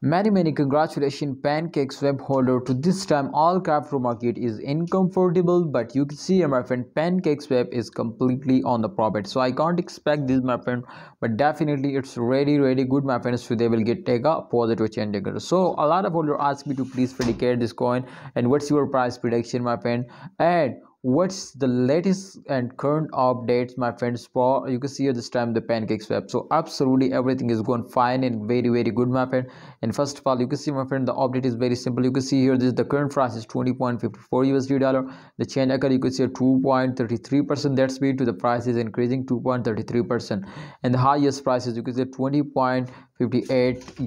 Many many congratulations Pancakes web holder to this time all crypto market is uncomfortable but you can see my friend Pancakes web is completely on the profit so I can't expect this my friend but definitely it's really really good my friends so they will get take a positive change taker so a lot of holder asked me to please predicate this coin and what's your price prediction my friend and what's the latest and current updates my friends for you can see at this time the pancakes web so absolutely everything is going fine and very very good my friend and first of all you can see my friend the update is very simple you can see here this the current price is 20.54 usd dollar the change occurred you can see 2.33 percent that's mean to the price is increasing 2.33 percent and the highest price is you can see 20.58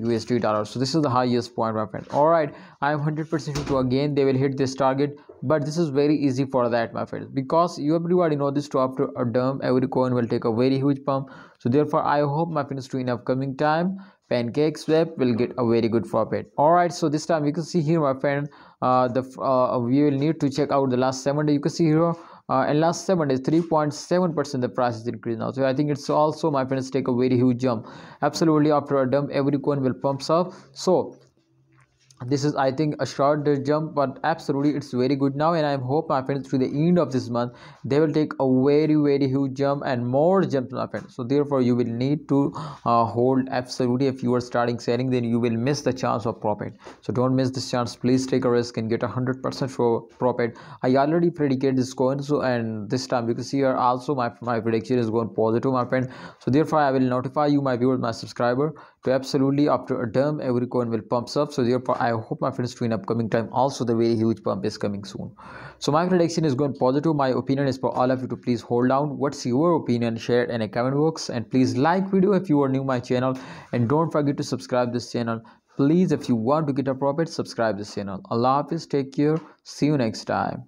usd dollar so this is the highest point my friend all right i am 100 percent sure again they will hit this target but this is very easy for that my friends because you everybody know this to after a dump every coin will take a very huge pump so therefore i hope my friends to in upcoming time pancake swap will get a very good profit all right so this time you can see here my friend uh, the uh, we will need to check out the last seven days. you can see here uh, and last seven days 3.7 percent the price is increased now so i think it's also my friends take a very huge jump absolutely after a dump every coin will pumps up so this is i think a short jump but absolutely it's very good now and i hope my friends through the end of this month they will take a very very huge jump and more jumps my friends so therefore you will need to uh, hold absolutely if you are starting selling then you will miss the chance of profit so don't miss this chance please take a risk and get a hundred percent for profit i already predicted this coin so and this time you can see here also my my prediction is going positive my friend so therefore i will notify you my viewers my subscriber so absolutely after a term every coin will pumps up. So therefore I hope my friends to in upcoming time also the very huge pump is coming soon. So my prediction is going positive. My opinion is for all of you to please hold down. What's your opinion? Share it in a comment box and please like video if you are new my channel and don't forget to subscribe this channel. Please if you want to get a profit subscribe this channel. Allah Hafiz take care. See you next time.